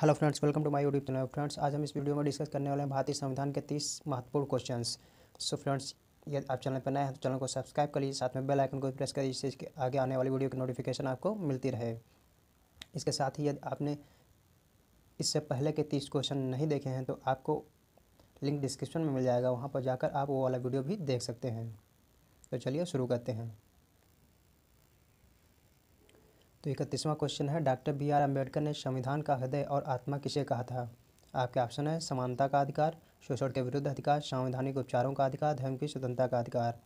Hello friends welcome to my YouTube channel friends आज हम इस वीडियो में डिस्कस करने वाले हैं भारतीय संविधान के तीस महत्वपूर्ण क्वेश्चंस सो फ्रेंड्स यदि आप चैनल पर नए हैं तो चैनल को सब्सक्राइब कर लीजिए साथ में बेल आइकन को प्रेस करिए जिससे इसके आगे आने वाली वीडियो की नोटिफिकेशन आपको मिलती रहे इसके साथ ही यदि आपने इससे पहले के तीस क्वेश्चन नहीं देखे हैं तो आपको लिंक डिस्क्रिप्शन में मिल जाएगा वहाँ पर जाकर आप वो वाला वीडियो भी देख सकते हैं तो चलिए शुरू करते हैं तो इकतीसवां क्वेश्चन है डॉक्टर बी आर अम्बेडकर ने संविधान का हृदय और आत्मा किसे कहा था आपके ऑप्शन है समानता का अधिकार शोषण के विरुद्ध अधिकार संवैधानिक उपचारों का अधिकार धर्म की स्वतंत्रता का अधिकार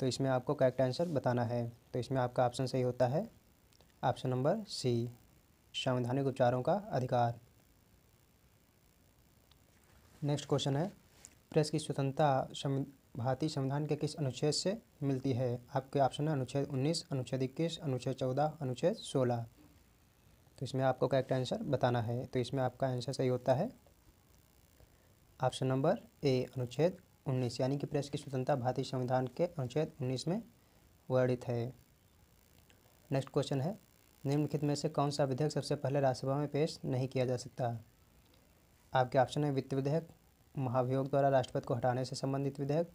तो इसमें आपको करेक्ट आंसर बताना है तो इसमें आपका ऑप्शन सही होता है ऑप्शन नंबर सी संवैधानिक उपचारों का अधिकार नेक्स्ट क्वेश्चन है प्रेस की स्वतंत्रता भारतीय संविधान के किस अनुच्छेद से मिलती है आपके ऑप्शन है अनुच्छेद 19, अनुच्छेद 21, अनुच्छेद 14, अनुच्छेद 16। तो इसमें आपको करेक्ट आंसर बताना है तो इसमें आपका आंसर सही होता है ऑप्शन नंबर ए अनुच्छेद 19 यानी कि प्रेस की स्वतंत्रता भारतीय संविधान के अनुच्छेद 19 में वर्णित है नेक्स्ट क्वेश्चन है निम्नलिखित में से कौन सा विधेयक सबसे पहले राज्यसभा में पेश नहीं किया जा सकता आपके ऑप्शन है वित्त विधेयक महाभियोग द्वारा राष्ट्रपति को हटाने से संबंधित विधेयक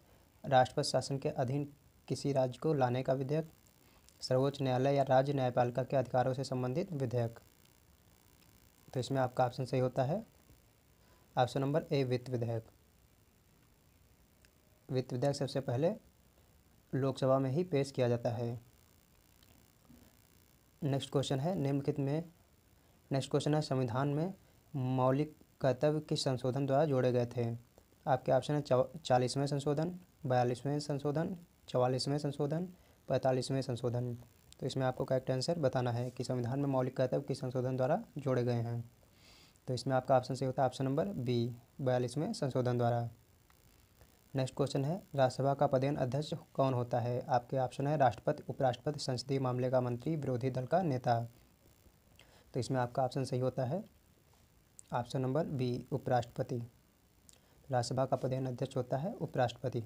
राष्ट्रपति शासन के अधीन किसी राज्य को लाने का विधेयक सर्वोच्च न्यायालय या राज्य न्यायपालिका के अधिकारों से संबंधित विधेयक तो इसमें आपका ऑप्शन सही होता है ऑप्शन नंबर ए वित्त विधेयक वित्त विधेयक सबसे पहले लोकसभा में ही पेश किया जाता है नेक्स्ट क्वेश्चन है निम्नलिखित में नेक्स्ट क्वेश्चन है संविधान में मौलिक कर्तव्य के संशोधन द्वारा जोड़े गए थे आपके ऑप्शन है चालीसवें संशोधन बयालीसवें संशोधन चवालीसवें संशोधन पैंतालीसवें संशोधन तो इसमें आपको करेक्ट आंसर बताना है कि संविधान में मौलिक कर्तव्य के संशोधन द्वारा जोड़े गए हैं तो इसमें आपका ऑप्शन सही होता है ऑप्शन नंबर बी बयालीसवें संशोधन द्वारा नेक्स्ट क्वेश्चन है राज्यसभा का पदेन अध्यक्ष कौन होता है आपके ऑप्शन है राष्ट्रपति उपराष्ट्रपति संसदीय मामले का मंत्री विरोधी दल का नेता तो इसमें आपका ऑप्शन सही होता है ऑप्शन नंबर बी उपराष्ट्रपति राज्यसभा का पदेन अध्यक्ष होता है उपराष्ट्रपति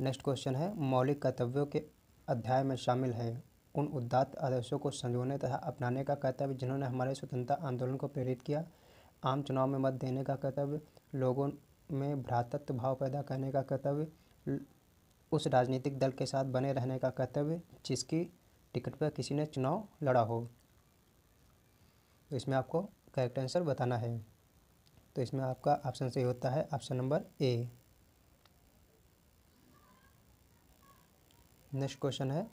नेक्स्ट क्वेश्चन है मौलिक कर्तव्यों के अध्याय में शामिल है उन उदात्त आदर्शों को संजोने तथा अपनाने का कर्तव्य जिन्होंने हमारे स्वतंत्रता आंदोलन को प्रेरित किया आम चुनाव में मत देने का कर्तव्य लोगों में भ्रातत्व भाव पैदा करने का कर्तव्य उस राजनीतिक दल के साथ बने रहने का कर्तव्य जिसकी टिकट पर किसी ने चुनाव लड़ा हो तो इसमें आपको करेक्ट आंसर बताना है तो इसमें आपका ऑप्शन सही होता है option number A next question है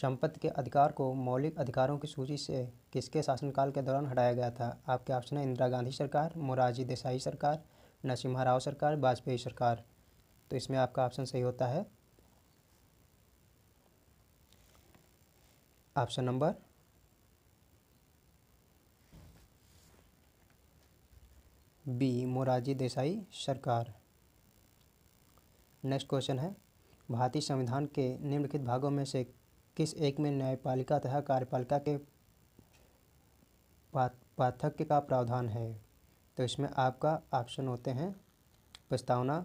संपत्ति के अधिकार को मौलिक अधिकारों की सूची से किसके शासनकाल के दौरान हटाया गया था आपके ऑप्शन है इंदिरा गांधी सरकार मोरारजी देसाई सरकार नरसिम्हा राव सरकार वाजपेयी सरकार तो इसमें आपका ऑप्शन सही होता है option number B Morarji Desai सरकार नेक्स्ट क्वेश्चन है भारतीय संविधान के निम्नलिखित भागों में से किस एक में न्यायपालिका तथा कार्यपालिका के पार्थक्य का प्रावधान है तो इसमें आपका ऑप्शन होते हैं प्रस्तावना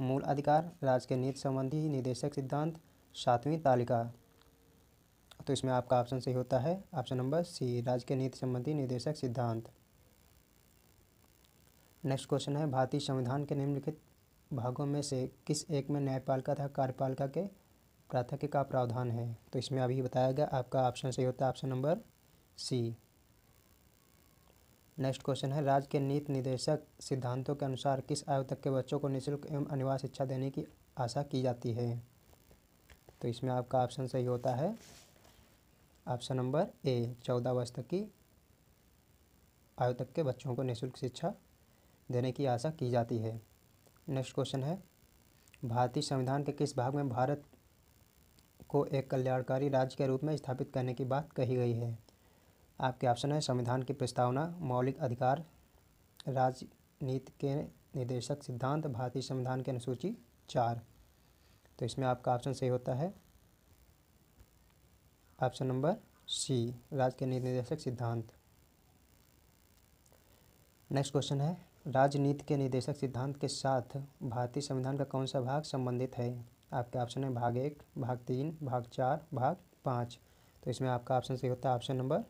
मूल अधिकार राज्य के नीति संबंधी निदेशक सिद्धांत सातवीं तालिका तो इसमें आपका ऑप्शन सही होता है ऑप्शन नंबर सी राज्य के नीति संबंधी निदेशक सिद्धांत नेक्स्ट क्वेश्चन है भारतीय संविधान के निम्नलिखित भागों में से किस एक में न्यायपालिका तथा कार्यपालिका के प्राथक्य का प्रावधान है तो इसमें अभी बताया गया आपका ऑप्शन सही होता है option number C next question है राज्य के नीति निदेशक सिद्धांतों के अनुसार किस आयु तक के बच्चों को निःशुल्क एवं अनिवार्य शिक्षा देने की आशा की जाती है तो इसमें आपका ऑप्शन सही होता है ऑप्शन नंबर ए चौदह वर्ष तक की आयु तक के बच्चों को निःशुल्क शिक्षा देने की आशा की जाती है नेक्स्ट क्वेश्चन है भारतीय संविधान के किस भाग में भारत को एक कल्याणकारी राज्य के रूप में स्थापित करने की बात कही गई है आपके ऑप्शन है संविधान की प्रस्तावना मौलिक अधिकार राजनीति के निर्देशक सिद्धांत भारतीय संविधान के अनुसूची चार तो इसमें आपका ऑप्शन सही होता है ऑप्शन नंबर सी राज्य के निर्देशक सिद्धांत नेक्स्ट क्वेश्चन है राजनीति के निदेशक सिद्धांत के साथ भारतीय संविधान का कौन सा भाग संबंधित है आपके ऑप्शन है भाग एक भाग तीन भाग चार भाग पाँच तो इसमें आपका ऑप्शन सही होता है ऑप्शन नंबर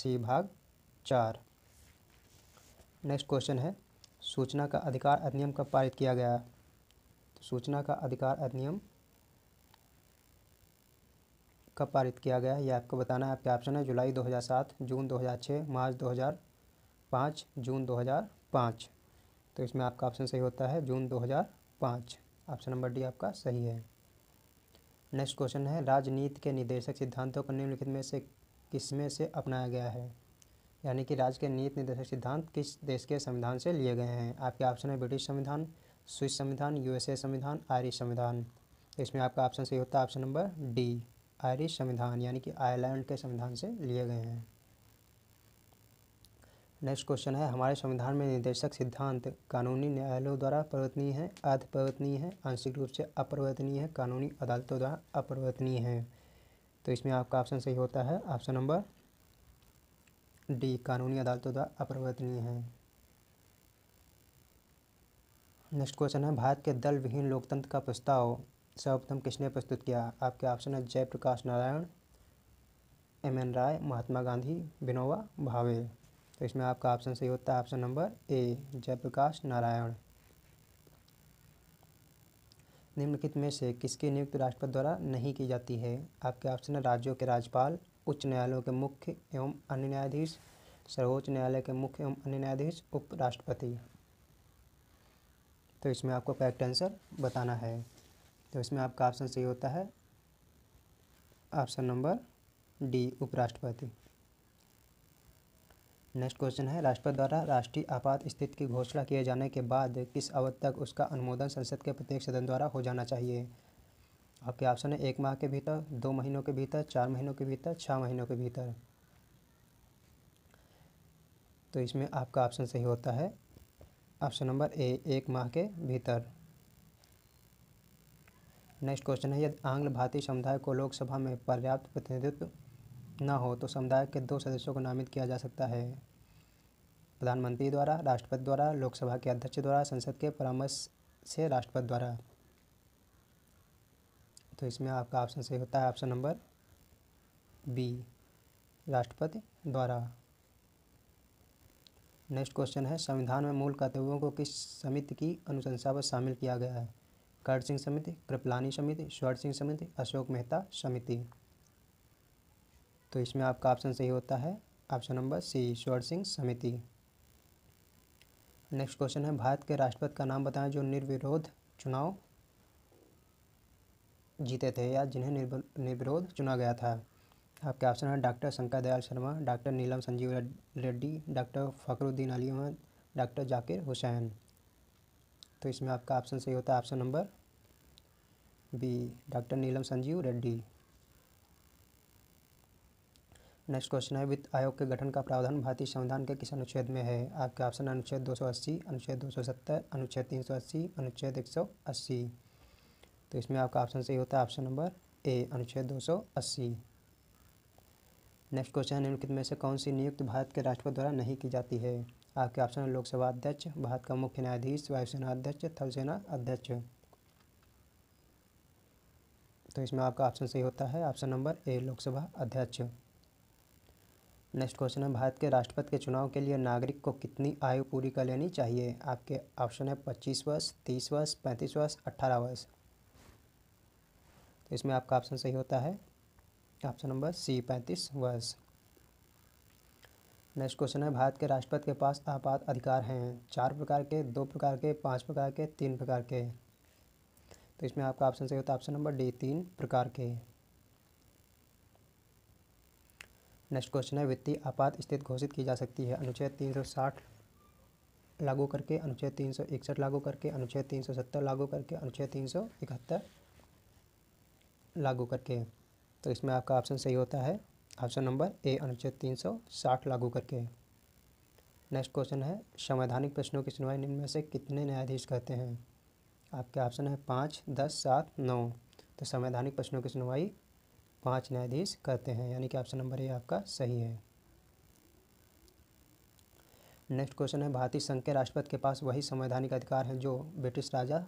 सी भाग चार नेक्स्ट क्वेश्चन है सूचना का अधिकार अधिनियम कब पारित किया गया तो सूचना का अधिकार अधिनियम कब पारित किया गया ये आपको बताना है आपके ऑप्शन है जुलाई 2007 जून 2006 मार्च 2005 जून पाँच तो इसमें आपका ऑप्शन सही होता है जून दो हज़ार पाँच ऑप्शन नंबर डी आपका सही है नेक्स्ट क्वेश्चन है राजनीति के निदेशक सिद्धांतों को निम्नलिखित में से किसमें से अपनाया गया है यानी कि राज्य के नीति निर्देशक सिद्धांत किस देश के संविधान से लिए गए हैं आपके ऑप्शन है ब्रिटिश संविधान स्विस संविधान यूएसए संविधान आयरिश संविधान इसमें आपका ऑप्शन सही होता है ऑप्शन नंबर डी आयरिश संविधान यानी कि आयरलैंड के संविधान से लिए गए हैं नेक्स्ट क्वेश्चन है हमारे संविधान में निर्देशक सिद्धांत कानूनी न्यायालयों द्वारा परिवर्तनीय है अर्ध परिवर्तनीय है आंशिक रूप से अपरिवर्तनीय है कानूनी अदालतों द्वारा अपरिवर्तनीय है तो इसमें आपका ऑप्शन सही होता है ऑप्शन नंबर डी कानूनी अदालतों द्वारा अपरिवर्तनीय है नेक्स्ट क्वेश्चन है भारत के दल विहीन लोकतंत्र का प्रस्ताव सर्वप्रथम किसने प्रस्तुत किया आपके ऑप्शन है जयप्रकाश नारायण एम एन राय महात्मा गांधी विनोबा भावे तो इसमें आपका ऑप्शन सही होता है option number A Jayaprakash Narayan निम्नलिखित में से किसकी नियुक्ति राष्ट्रपति द्वारा नहीं की जाती है आपके ऑप्शन है राज्यों के राज्यपाल उच्च न्यायालयों के मुख्य एवं अन्य न्यायाधीश सर्वोच्च न्यायालय के मुख्य एवं अन्य न्यायाधीश उपराष्ट्रपति तो इसमें आपको करेक्ट आंसर बताना है तो इसमें आपका ऑप्शन सही होता है ऑप्शन नंबर डी उपराष्ट्रपति नेक्स्ट क्वेश्चन है राष्ट्रपति द्वारा राष्ट्रीय आपात स्थिति की घोषणा किए जाने के बाद किस अवधि तक उसका अनुमोदन संसद के प्रत्येक सदन द्वारा हो जाना चाहिए आपके ऑप्शन है एक माह के भीतर दो महीनों के भीतर चार महीनों के भीतर छः महीनों के भीतर तो इसमें आपका ऑप्शन सही होता है ऑप्शन नंबर ए एक माह के भीतर नेक्स्ट क्वेश्चन है यदि आंग्ल भारतीय समुदाय को लोकसभा में पर्याप्त प्रतिनिधित्व न हो तो समुदाय के दो सदस्यों को नामित किया जा सकता है प्रधानमंत्री द्वारा राष्ट्रपति द्वारा लोकसभा के अध्यक्ष द्वारा संसद के परामर्श से राष्ट्रपति द्वारा तो इसमें आपका ऑप्शन सही होता है ऑप्शन नंबर बी राष्ट्रपति द्वारा नेक्स्ट क्वेश्चन है संविधान में मूल कर्तव्यों को किस समिति की अनुशंसा पर शामिल किया गया है कर्ण सिंह समिति कृपलानी समिति स्वर्ण सिंह समिति अशोक मेहता समिति तो इसमें आपका ऑप्शन सही होता है option number C Ishwar Singh समिति नेक्स्ट क्वेश्चन है भारत के राष्ट्रपति का नाम बताएं जो निर्विरोध चुनाव जीते थे या जिन्हें निर्विरोध चुना गया था आपके ऑप्शन है doctor Shankar Dayal Sharma doctor Neelam Sanjiva Reddy doctor Fakhruddin Ali Ahmed doctor Zakir Hussain तो इसमें आपका ऑप्शन सही होता है option number B doctor Neelam Sanjiva Reddy next question है वित्त आयोग के गठन का प्रावधान भारतीय संविधान के किस अनुच्छेद में है आपके ऑप्शन अनुच्छेद 280, अनुच्छेद 270, अनुच्छेद 380, अनुच्छेद 180 तो इसमें आपका ऑप्शन सही होता है ऑप्शन नंबर ए अनुच्छेद 280 नेक्स्ट क्वेश्चन है निम्नलिखित में से कौन सी नियुक्ति भारत के राष्ट्रपति द्वारा नहीं की जाती है आपके ऑप्शन है लोकसभा अध्यक्ष भारत का मुख्य न्यायाधीश वायुसेना अध्यक्ष थलसेना अध्यक्ष तो इसमें आपका ऑप्शन सही होता है ऑप्शन नंबर ए लोकसभा अध्यक्ष नेक्स्ट क्वेश्चन है भारत के राष्ट्रपति के चुनाव के लिए नागरिक को कितनी आयु पूरी कर लेनी चाहिए आपके ऑप्शन है पच्चीस वर्ष तीस वर्ष पैंतीस वर्ष अट्ठारह वर्ष तो इसमें आपका ऑप्शन सही होता है ऑप्शन नंबर सी पैंतीस वर्ष नेक्स्ट क्वेश्चन है भारत के राष्ट्रपति के पास आपात अधिकार हैं चार प्रकार के दो प्रकार के पाँच प्रकार के तीन प्रकार के तो इसमें आपका ऑप्शन सही होता है ऑप्शन नंबर डी तीन प्रकार के नेक्स्ट क्वेश्चन है वित्तीय आपात स्थिति घोषित की जा सकती है अनुच्छेद साठ लागू करके अनुच्छेद इकसठ लागू करके अनुच्छेद सत्तर लागू करके अनुच्छेद इकहत्तर लागू करके तो इसमें आपका ऑप्शन सही होता है ऑप्शन नंबर ए अनुच्छेद 360 लागू करके नेक्स्ट क्वेश्चन है संवैधानिक प्रश्नों की सुनवाई निम्न में से कितने न्यायाधीश कहते हैं आपके ऑप्शन है पाँच दस सात नौ तो संवैधानिक प्रश्नों की सुनवाई पाँच न्यायाधीश करते हैं यानी कि ऑप्शन नंबर ए आपका सही है नेक्स्ट क्वेश्चन है भारतीय संघ के राष्ट्रपति के पास वही संवैधानिक अधिकार हैं जो ब्रिटिश राजा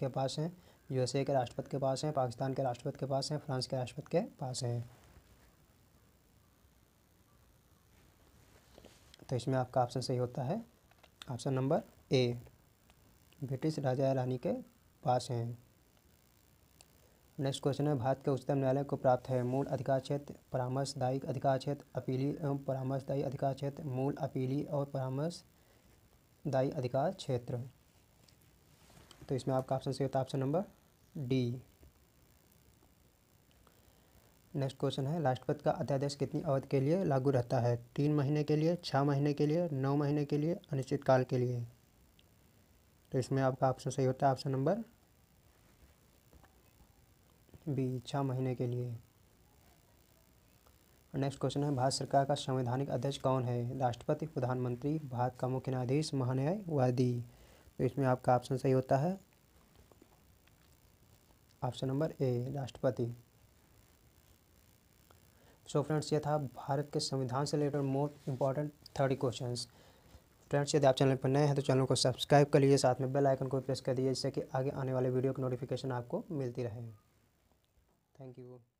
के पास हैं यूएसए के राष्ट्रपति के पास हैं पाकिस्तान के राष्ट्रपति के पास हैं फ्रांस के राष्ट्रपति के पास हैं तो इसमें आपका ऑप्शन सही होता है ऑप्शन नंबर ए ब्रिटिश राजा रानी के पास हैं नेक्स्ट क्वेश्चन है भारत के उच्चतम न्यायालय को प्राप्त है मूल अधिकार क्षेत्र परामर्शदायी अधिकार क्षेत्र अपीली एवं परामर्शदायी अधिकार क्षेत्र मूल अपीली और परामर्शदायी अधिकार क्षेत्र तो इसमें आपका ऑप्शन सही होता है option number D next question है राष्ट्रपति का अध्यादेश कितनी अवधि के लिए लागू रहता है तीन महीने के लिए छः महीने के लिए नौ महीने के लिए अनिश्चितकाल के लिए तो इसमें आपका ऑप्शन सही होता है ऑप्शन नंबर बी छः महीने के लिए नेक्स्ट क्वेश्चन है भारत सरकार का संवैधानिक अध्यक्ष कौन है राष्ट्रपति प्रधानमंत्री भारत का मुख्य न्यायाधीश महान्यायवादी तो इसमें आपका ऑप्शन सही होता है ऑप्शन नंबर ए राष्ट्रपति सो फ्रेंड्स ये था भारत के संविधान से related most important thirty question friends यदि आप चैनल पर नए हैं तो चैनल को सब्सक्राइब कर लीजिए साथ में बेल आइकन को प्रेस कर दीजिए जिससे कि आगे आने वाले वीडियो की नोटिफिकेशन आपको मिलती रहे Thank you.